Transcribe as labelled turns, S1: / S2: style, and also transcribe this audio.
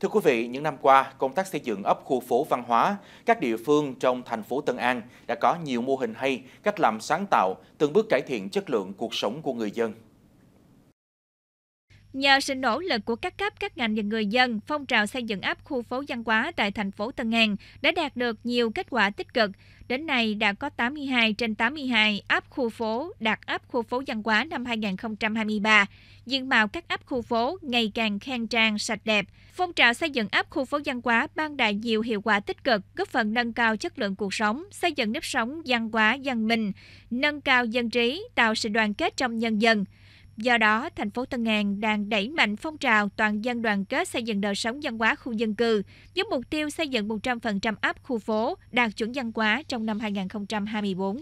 S1: Thưa quý vị, những năm qua, công tác xây dựng ấp khu phố văn hóa, các địa phương trong thành phố Tân An đã có nhiều mô hình hay, cách làm sáng tạo, từng bước cải thiện chất lượng cuộc sống của người dân.
S2: Nhờ sự nỗ lực của các cấp các ngành và người dân, phong trào xây dựng ấp khu phố văn hóa tại thành phố Tân An đã đạt được nhiều kết quả tích cực. Đến nay đã có 82 trên 82 ấp khu phố đạt ấp khu phố văn hóa năm 2023. Diện mạo các ấp khu phố ngày càng khang trang, sạch đẹp. Phong trào xây dựng ấp khu phố văn hóa mang lại nhiều hiệu quả tích cực, góp phần nâng cao chất lượng cuộc sống, xây dựng nếp sống văn hóa dân minh, nâng cao dân trí, tạo sự đoàn kết trong nhân dân. Do đó, thành phố Tân An đang đẩy mạnh phong trào toàn dân đoàn kết xây dựng đời sống văn hóa khu dân cư với mục tiêu xây dựng 100% ấp khu phố đạt chuẩn văn hóa trong năm 2024.